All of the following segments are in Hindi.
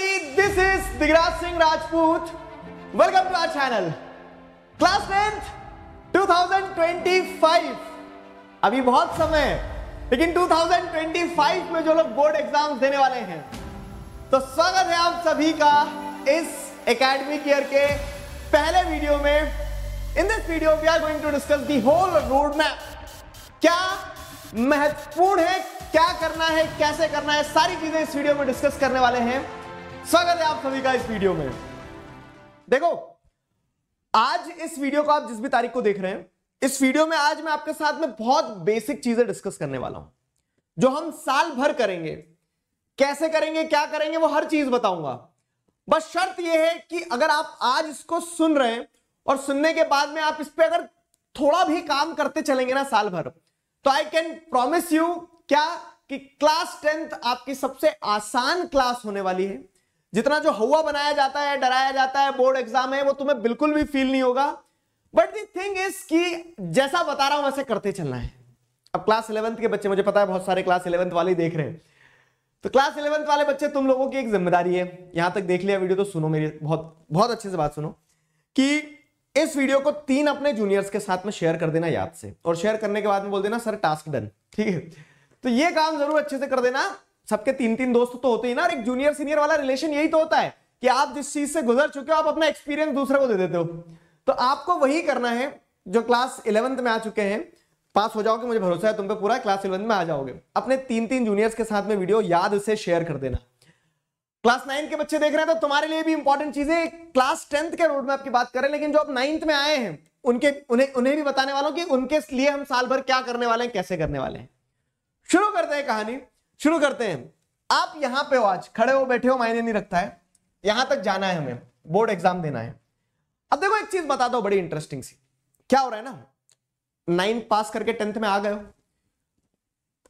Everybody this is Digraj Singh Rajput welcome to our channel class tenth 2025. अभी बहुत समय है लेकिन 2025 में जो लोग बोर्ड एग्जाम देने वाले हैं तो स्वागत है आप सभी का इस एकेडमिक ईयर के पहले वीडियो में in this video we are going to discuss the whole road map क्या महत्वपूर्ण है क्या करना है कैसे करना है सारी चीजें इस वीडियो में डिस्कस करने वाले हैं स्वागत है आप सभी का इस वीडियो में देखो आज इस वीडियो को आप जिस भी तारीख को देख रहे हैं इस वीडियो में आज मैं आपके साथ में बहुत बेसिक चीजें डिस्कस करने वाला हूं जो हम साल भर करेंगे कैसे करेंगे क्या करेंगे वो हर चीज बताऊंगा बस शर्त यह है कि अगर आप आज इसको सुन रहे हैं और सुनने के बाद में आप इस पर अगर थोड़ा भी काम करते चलेंगे ना साल भर तो आई कैन प्रोमिस यू क्या कि क्लास टेंथ आपकी सबसे आसान क्लास होने वाली है जितना जो हवा बनाया जाता है डराया जाता है बोर्ड एग्जाम है वो तुम्हें बिल्कुल भी फील नहीं होगा बट दी थिंग इज कि जैसा बता रहा हूं वैसे करते चलना है अब क्लास इलेवंथ के बच्चे मुझे पता है बहुत सारे क्लास इलेवंथ वाले देख रहे हैं तो क्लास इलेवंथ वाले बच्चे तुम लोगों की एक जिम्मेदारी है यहां तक देख लिया वीडियो तो सुनो मेरी बहुत बहुत अच्छे से बात सुनो कि इस वीडियो को तीन अपने जूनियर्स के साथ में शेयर कर देना याद से और शेयर करने के बाद में बोल देना सर टास्क डन ठीक है तो ये काम जरूर अच्छे से कर देना सबके तीन तीन दोस्त तो होते ही ना एक जूनियर सीनियर वाला रिलेशन यही तो होता है कि आप जिस चीज से गुजर चुके हो आप अपना एक्सपीरियंस दूसरे को दे देते हो तो आपको वही करना है जो क्लास इलेवंथ में आ चुके हैं पास हो जाओगे मुझे भरोसा है तुम पे पूरा क्लास इलेवंथ में आ जाओगे अपने तीन तीन जूनियर्स के साथ में वीडियो याद से शेयर कर देना क्लास नाइन के बच्चे देख रहे हैं तो तुम्हारे लिए भी इंपॉर्टेंट चीजें क्लास टेंथ के रोड मैप की बात करें लेकिन जो आप नाइन्थ में आए हैं उनके उन्हें उन्हें भी बताने वालों की उनके लिए हम साल भर क्या करने वाले हैं कैसे करने वाले हैं शुरू करते हैं कहानी शुरू करते हैं आप यहां पे हो आज खड़े हो बैठे हो मायने नहीं रखता है यहां तक जाना है हमें बोर्ड एग्जाम देना है अब देखो एक चीज बता दो बड़ी इंटरेस्टिंग सी क्या हो रहा है ना नाइन्थ पास करके टेंथ में आ गए हो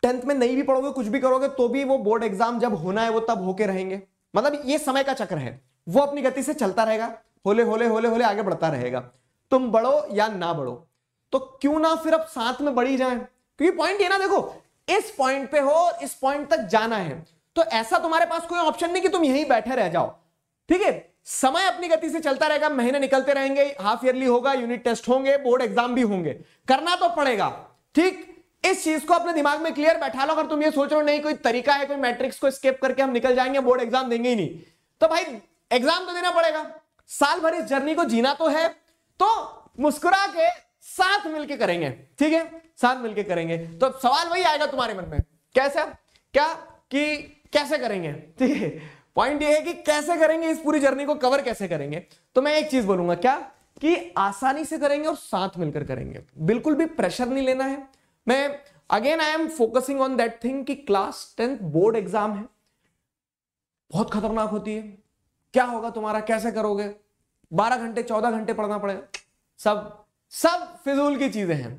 टेंथ में नहीं भी पढ़ोगे कुछ भी करोगे तो भी वो बोर्ड एग्जाम जब होना है वो तब होके रहेंगे मतलब ये समय का चक्र है वो अपनी गति से चलता रहेगा होले होले होले होले आगे बढ़ता रहेगा तुम बढ़ो या ना बढ़ो तो क्यों ना फिर अब साथ में बढ़ी जाए क्योंकि पॉइंट ये ना देखो इस पॉइंट पे हो इस पॉइंट तक जाना है तो ऐसा तुम्हारे पास कोई ऑप्शन नहीं कि तुम यहीं बैठे रह जाओ ठीक है समय अपनी गति से चलता रहेगा महीने निकलते रहेंगे हाफ ईयरली होगा यूनिट टेस्ट होंगे बोर्ड एग्जाम भी होंगे करना तो पड़ेगा ठीक इस चीज को अपने दिमाग में क्लियर बैठा लो अगर तुम ये सोच रहे हो नहीं कोई तरीका है कोई मैट्रिक्स को स्केप करके हम निकल जाएंगे बोर्ड एग्जाम देंगे ही नहीं तो भाई एग्जाम तो देना पड़ेगा साल भर इस जर्नी को जीना तो है तो मुस्कुरा के साथ मिलके करेंगे ठीक है साथ मिलके करेंगे तो अब सवाल वही आएगा तुम्हारे मन में कैसे क्या कि कैसे करेंगे ठीक है पॉइंट ये है कि कैसे करेंगे इस पूरी जर्नी को कवर कैसे करेंगे तो मैं एक चीज बोलूंगा क्या कि आसानी से करेंगे और साथ मिलकर करेंगे बिल्कुल भी प्रेशर नहीं लेना है मैं again I am focusing on that thing कि क्लास टेंथ बोर्ड एग्जाम है बहुत खतरनाक होती है क्या होगा तुम्हारा कैसे करोगे बारह घंटे चौदह घंटे पढ़ना पड़ेगा सब सब फिजूल की चीजें हैं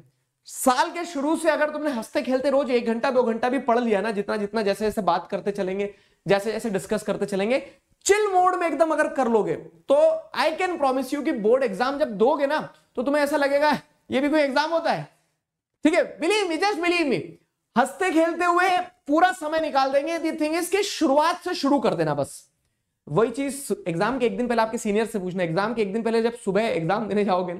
साल के शुरू से अगर तुमने हंसते खेलते रोज एक घंटा दो घंटा भी पढ़ लिया ना जितना जितना जैसे जैसे बात करते चलेंगे जैसे जैसे डिस्कस करते चलेंगे चिल मोड में एकदम अगर कर लोगे तो आई कैन प्रॉमिस यू कि बोर्ड एग्जाम जब दोगे ना तो तुम्हें ऐसा लगेगा ये भी कोई एग्जाम होता है ठीक है believe me just believe me हंसते खेलते हुए पूरा समय निकाल देंगे दी थिंग इज शुरुआत से शुरू कर देना बस वही चीज एग्जाम के एक दिन पहले आपके सीनियर से पूछना एग्जाम के एक दिन पहले जब सुबह एग्जाम देने जाओगे ना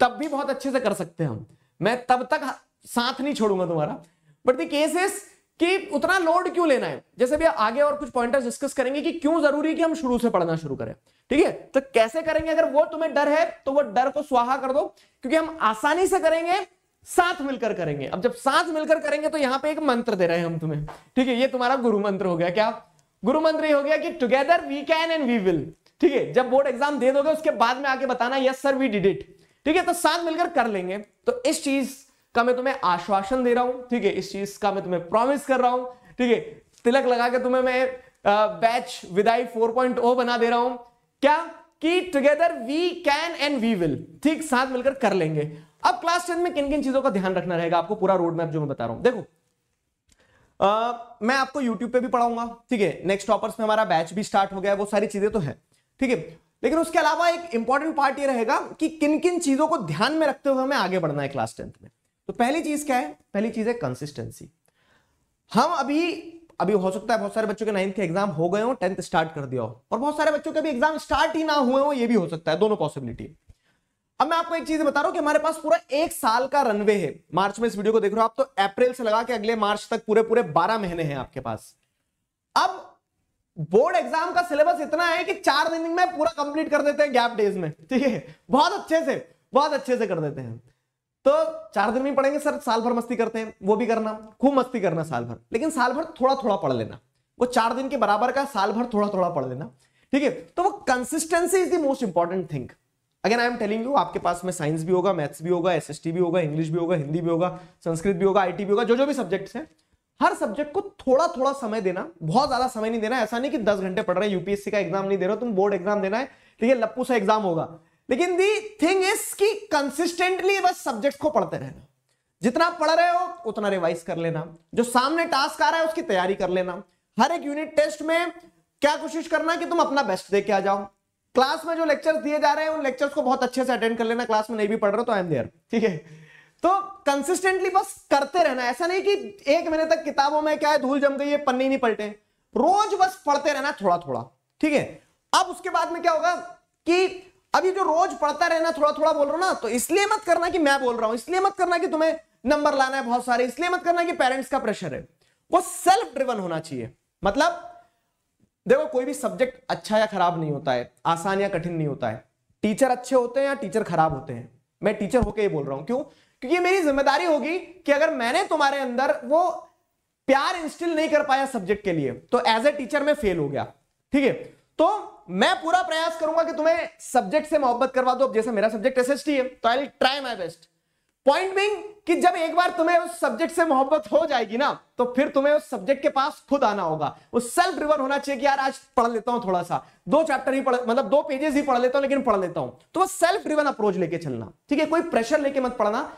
तब भी बहुत अच्छे से कर सकते हैं हम मैं तब तक साथ नहीं छोड़ूंगा तुम्हारा बट दी केस इज कि उतना लोड क्यों लेना है जैसे भी आगे और कुछ पॉइंटर्स डिस्कस करेंगे कि क्यों जरूरी है कि हम शुरू से पढ़ना शुरू करें ठीक है तो कैसे करेंगे अगर वो तुम्हें डर है तो वो डर को स्वाहा कर दो क्योंकि हम आसानी से करेंगे साथ मिलकर करेंगे अब जब साथ मिलकर करेंगे तो यहां पे एक मंत्र दे रहे हैं हम तुम्हें ठीक है ये तुम्हारा गुरु मंत्र हो गया क्या गुरु मंत्र ये हो गया कि together we can and we will ठीक है जब बोर्ड एग्जाम दे दोगे उसके बाद में आके बताना yes sir we did it ठीक है तो साथ मिलकर कर लेंगे तो इस चीज का मैं तुम्हें आश्वासन दे रहा हूं ठीक है इस चीज का मैं तुम्हें प्रॉमिस कर रहा हूं ठीक है तिलक लगा के तुम्हें मैं बैच विदाई 4.0 बना दे रहा हूं क्या कि together we can and we will ठीक साथ मिलकर कर लेंगे अब क्लास टेन में किन किन चीजों का ध्यान रखना रहेगा आपको पूरा रोड मैप जो मैं बता रहा हूं देखो आ, मैं आपको यूट्यूब पे भी पढ़ाऊंगा ठीक है नेक्स्ट टॉपर्स में हमारा बैच भी स्टार्ट हो गया वो सारी चीजें तो है ठीक है लेकिन उसके अलावा एक इंपॉर्टेंट पार्ट ये रहेगा कि किन किन चीजों को ध्यान में रखते हुए हमें आगे बढ़ना है क्लास टेंथ में तो पहली चीज क्या है पहली चीज है कंसिस्टेंसी हम अभी अभी हो सकता है बहुत सारे बच्चों के नाइन्थ के एग्जाम हो गए हो टेंथ स्टार्ट कर दिया हो और बहुत सारे बच्चों के अभी एग्जाम स्टार्ट ही ना हुए हो ये भी हो सकता है दोनों पॉसिबिलिटी अब मैं आपको एक चीज बता रहा हूं कि हमारे पास पूरा एक साल का रनवे है मार्च में इस वीडियो को देख रहे हो आप तो अप्रैल से लगा के अगले मार्च तक पूरे पूरे बारह महीने हैं आपके पास अब बोर्ड एग्जाम का सिलेबस इतना है कि चार दिन में पूरा कंप्लीट कर देते हैं गैप डेज में ठीक है बहुत अच्छे से बहुत अच्छे से कर देते हैं तो चार दिन में पढ़ेंगे सर साल भर मस्ती करते हैं वो भी करना खूब मस्ती करना साल भर लेकिन साल भर थोड़ा थोड़ा पढ़ लेना वो चार दिन के बराबर का साल भर थोड़ा थोड़ा पढ़ लेना ठीक है तो वो consistency is the most important thing again I am telling you आपके पास में साइंस भी होगा मैथ्स भी होगा एस भी होगा इंग्लिश भी होगा हिंदी भी होगा संस्कृत भी होगा आई भी होगा जो जो भी सब्जेक्ट्स हैं हर सब्जेक्ट को थोड़ा थोड़ा समय देना बहुत ज्यादा समय नहीं देना ऐसा नहीं कि दस घंटे पढ़ रहे यूपीएससी का एग्जाम नहीं दे रहे हो तुम बोर्ड एग्जाम देना है ठीक है लप्पू सा एग्जाम होगा लेकिन दी थिंग इज कि कंसिस्टेंटली बस सब्जेक्ट को पढ़ते रहना जितना पढ़ रहे हो उतना रिवाइज कर लेना जो सामने टास्क आ रहा है उसकी तैयारी कर लेना हर एक यूनिट टेस्ट में क्या कोशिश करना कि तुम अपना बेस्ट दे के आ जाओ क्लास में जो लेक्चर्स दिए जा रहे हैं उन लेक्चर्स को बहुत अच्छे से अटेंड कर लेना क्लास में नहीं भी पढ़ रहे हो तो आई एम देयर ठीक है तो कंसिस्टेंटली बस करते रहना ऐसा नहीं कि एक महीने तक किताबों में क्या है धूल जम गई है पन्ने नहीं पलटे रोज बस पढ़ते रहना थोड़ा थोड़ा ठीक है अब उसके बाद में क्या होगा कि अभी जो रोज पढ़ता रहना थोड़ा थोड़ा बोल रहा हूं ना तो इसलिए मत करना कि मैं बोल रहा हूं इसलिए मत करना कि तुम्हें नंबर लाना है बहुत सारे इसलिए मत करना कि पेरेंट्स का प्रेशर है वो सेल्फ ड्रिवन होना चाहिए मतलब देखो कोई भी सब्जेक्ट अच्छा या खराब नहीं होता है आसान या कठिन नहीं होता है टीचर अच्छे होते हैं या टीचर खराब होते हैं मैं टीचर होके ही बोल रहा हूं क्यों क्योंकि ये मेरी जिम्मेदारी होगी कि अगर मैंने तुम्हारे अंदर वो प्यार इंस्टिल नहीं कर पाया सब्जेक्ट के लिए तो एज ए टीचर मैं फेल हो गया ठीक है तो मैं पूरा प्रयास करूंगा कि तुम्हें सब्जेक्ट से मोहब्बत करवा दो जैसे मेरा सब्जेक्ट एसएसटी है तो I try my best point being कि जब एक बार तुम्हें उस सब्जेक्ट से मोहब्बत हो जाएगी ना तो फिर तुम्हें उस सब्जेक्ट के पास खुद आना होगा उस सेल्फ रिवर होना चाहिए कि यार आज पढ़ लेता हूं थोड़ा सा दो चैप्टर ही पढ़ मतलब दो पेजेस ही पढ़ लेता हूं लेकिन पढ़ लेता हूं तो वो सेल्फ रिवन अप्रोच लेके चलना ठीक है कोई प्रेशर लेके मत पढ़ना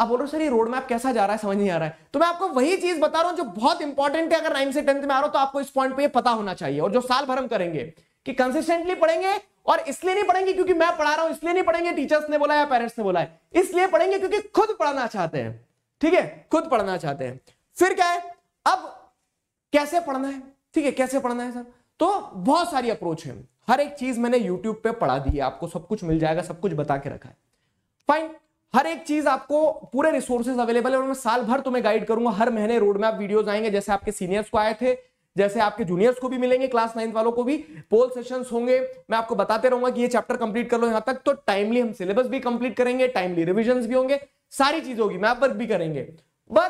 आप बोल रहे हो सर ये रोड मैप कैसा जा रहा है समझ नहीं आ रहा है तो मैं आपको वही चीज बता रहा हूं जो बहुत इंपॉर्टेंट है अगर नाइन से टेंथ में आ रहा हूं तो आपको इस पॉइंट पे पता होना चाहिए और जो साल भर हम करेंगे कि कंसिस्टेंटली पढ़ेंगे और इसलिए नहीं पढ़ेंगे क्योंकि मैं पढ़ा रहा हूं इसलिए नहीं पढ़ेंगे टीचर्स ने बोला या पेरेंट्स ने बोला है इसलिए पढ़ेंगे क्योंकि खुद पढ़ना चाहते हैं ठीक है खुद पढ़ना चाहते हैं फिर क्या है अब कैसे पढ़ना है ठीक है कैसे पढ़ना है सर तो बहुत सारी अप्रोच है हर एक चीज मैंने यूट्यूब पे पढ़ा दी है आपको सब कुछ मिल जाएगा सब कुछ बता के रखा है फाइन हर एक चीज आपको पूरे रिसोर्सेज अवेलेबल है और मैं साल भर तुम्हें गाइड करूंगा हर महीने रोड मैप वीडियोज आएंगे जैसे आपके सीनियर्स को आए थे जैसे आपके जूनियर्स को भी मिलेंगे क्लास नाइन्थ वालों को भी पोल सेशंस होंगे मैं आपको बताते रहूंगा कि ये चैप्टर कंप्लीट कर लो यहां तक तो टाइमली हम सिलेबस भी कंप्लीट करेंगे टाइमली रिविजन भी होंगे सारी चीज होगी मैप वर्क भी करेंगे पर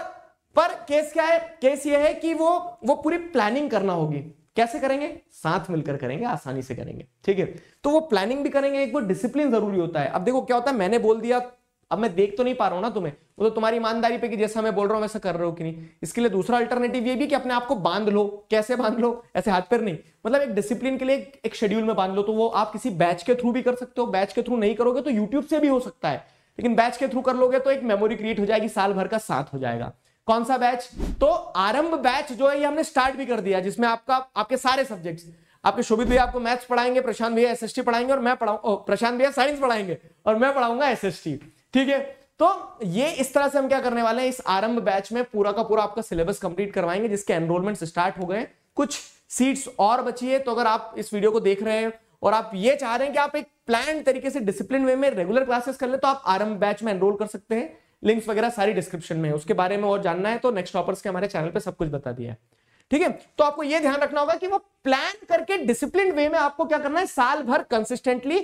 पर केस क्या है केस ये है कि वो वो पूरी प्लानिंग करना होगी कैसे करेंगे साथ मिलकर करेंगे आसानी से करेंगे ठीक है तो वो प्लानिंग भी करेंगे एक वो डिसिप्लिन जरूरी होता है अब देखो क्या होता है मैंने बोल दिया अब मैं देख तो नहीं पा रहा हूं ना तुम्हें वो तो तुम्हारी ईमानदारी पे कि जैसा मैं बोल रहा हूं वैसा कर रहे हो कि नहीं इसके लिए दूसरा अल्टरनेटिव ये भी कि अपने आप को बांध लो कैसे बांध लो ऐसे हाथ पर नहीं मतलब एक डिसिप्लिन के लिए एक, एक शेड्यूल में बांध लो तो वो आप किसी बैच के थ्रू भी कर सकते हो बैच के थ्रू नहीं करोगे तो यूट्यूब से भी हो सकता है लेकिन बैच के थ्रू कर लोगे तो एक मेमोरी क्रिएट हो जाएगी साल भर का साथ हो जाएगा कौन सा बैच तो आरंभ बैच जो है ये हमने स्टार्ट भी कर दिया जिसमें आपका आपके सारे सब्जेक्ट्स आपके शोभित भैया आपको मैथ्स पढ़ाएंगे प्रशांत भैया एसएसटी पढ़ाएंगे और मैं पढ़ाऊ प्रशांत भैया साइंस पढ़ाएंगे और मैं पढ़ाऊंगा एसएसटी ठीक है तो ये इस तरह से हम क्या करने वाले हैं इस आरंभ बैच में पूरा का पूरा आपका सिलेबस कंप्लीट करवाएंगे जिसके एनरोलमेंट स्टार्ट हो गए कुछ सीट्स और बची है तो अगर आप इस वीडियो को देख रहे हैं और आप ये चाह रहे हैं कि आप एक प्लान तरीके से डिसिप्लिन वे में रेगुलर क्लासेस कर ले तो आप आरंभ बैच में एनरोल कर सकते हैं लिंक्स वगैरह सारी डिस्क्रिप्शन में उसके बारे में और जानना है तो नेक्स्ट टॉपर्स के हमारे चैनल पर सब कुछ बता दिया है ठीक है तो आपको यह ध्यान रखना होगा कि वो प्लान करके डिसिप्लिन वे में आपको क्या करना है साल भर कंसिस्टेंटली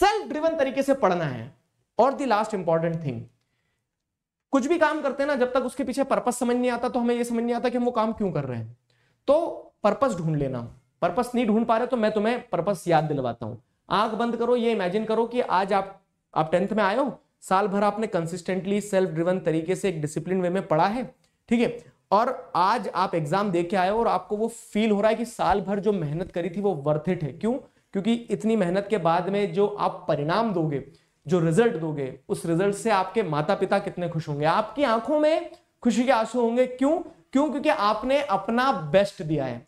सेल्फ ड्रिवन तरीके से पढ़ना है और दी लास्ट इंपॉर्टेंट थिंग कुछ भी काम करते हैं ना जब तक उसके पीछे पर्पस समझ नहीं आता तो हमें यह समझ नहीं आता कि हम वो काम क्यों कर रहे हैं तो पर्पस ढूंढ लेना पर्पस नहीं ढूंढ पा रहे तो मैं तुम्हें पर्पस याद दिलवाता हूं आंख बंद करो ये इमेजिन करो कि आज आप आप टेंथ में आए हो साल भर आपने कंसिस्टेंटली सेल्फ ड्रिवन तरीके से एक डिसिप्लिन वे में पढ़ा है ठीक है और आज आप एग्जाम दे के आए हो और आपको वो फील हो रहा है कि साल भर जो मेहनत करी थी वो वर्थ इट है क्यों क्योंकि इतनी मेहनत के बाद में जो आप परिणाम दोगे जो रिजल्ट दोगे उस रिजल्ट से आपके माता पिता कितने खुश होंगे आपकी आंखों में खुशी के आंसू होंगे क्यों क्यों क्योंकि आपने अपना बेस्ट दिया है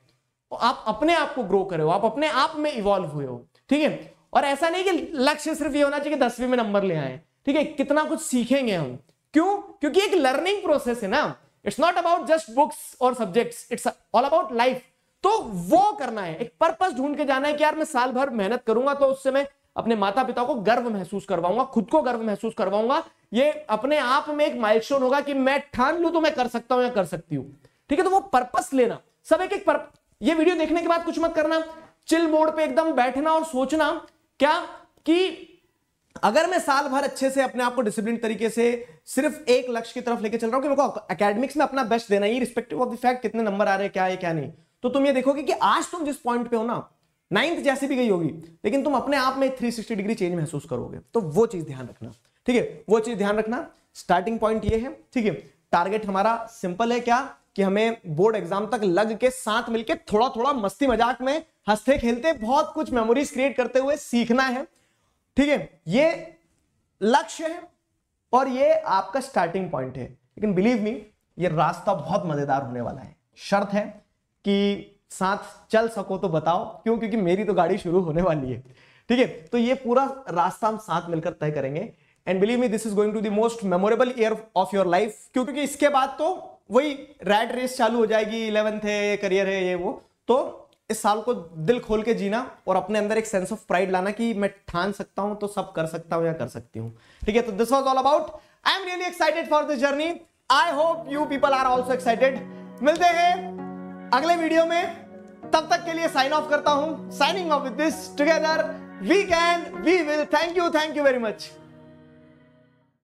तो आप अपने आप को ग्रो करे हो आप अपने आप में इवॉल्व हुए हो ठीक है और ऐसा नहीं कि लक्ष्य सिर्फ ये होना चाहिए दसवीं में नंबर ले आए ठीक है कितना कुछ सीखेंगे हम क्यों क्योंकि एक लर्निंग प्रोसेस है ना it's not about just books और subjects it's all about life तो वो करना है एक पर्पस ढूंढ के जाना है कि यार मैं साल भर मेहनत करूंगा तो उससे मैं अपने माता पिता को गर्व महसूस करवाऊंगा खुद को गर्व महसूस करवाऊंगा ये अपने आप में एक माइलस्टोन होगा कि मैं ठान लू तो मैं कर सकता हूं या कर सकती हूं ठीक है तो वो पर्पस लेना सब एक एक पर ये वीडियो देखने के बाद कुछ मत करना चिल मोड पे एकदम बैठना और सोचना क्या कि अगर मैं साल भर अच्छे से अपने आप को डिसिप्लिन तरीके से सिर्फ एक लक्ष्य की तरफ लेके चल रहा हूं अकेडमिक्स में अपना बेस्ट देना ही रिस्पेक्टिव ऑफ द फैक्ट कितने नंबर आ रहे हैं क्या है क्या नहीं तो तुम ये देखोगे कि आज तुम जिस पॉइंट पे हो ना नाइन्थ जैसी भी गई होगी लेकिन तुम अपने आप में 360 डिग्री चेंज महसूस करोगे तो वो चीज ध्यान रखना ठीक है वो चीज ध्यान रखना स्टार्टिंग पॉइंट ये है ठीक है टारगेट हमारा सिंपल है क्या कि हमें बोर्ड एग्जाम तक लग के साथ मिलके थोड़ा थोड़ा मस्ती मजाक में हंसते खेलते बहुत कुछ मेमोरीज क्रिएट करते हुए सीखना है ठीक है ये लक्ष्य है और ये आपका स्टार्टिंग पॉइंट है लेकिन बिलीव मी ये रास्ता बहुत मजेदार होने वाला है शर्त है कि साथ चल सको तो बताओ क्यों क्योंकि मेरी तो गाड़ी शुरू होने वाली है ठीक है तो ये पूरा रास्ता हम साथ मिलकर तय करेंगे and believe me this is going to the most memorable year of your life क्योंकि इसके बाद तो वही रैड रेस चालू हो जाएगी इलेवेंथ है करियर है ये वो तो इस साल को दिल खोल के जीना और अपने अंदर एक सेंस ऑफ प्राइड लाना कि मैं ठान सकता हूं तो सब कर सकता हूं या कर सकती हूं ठीक है तो this was all about I am really excited for this journey I hope you people are also excited मिलते हैं अगले वीडियो में तब तक के लिए साइन ऑफ करता हूं signing off with this together we can we will thank you thank you very much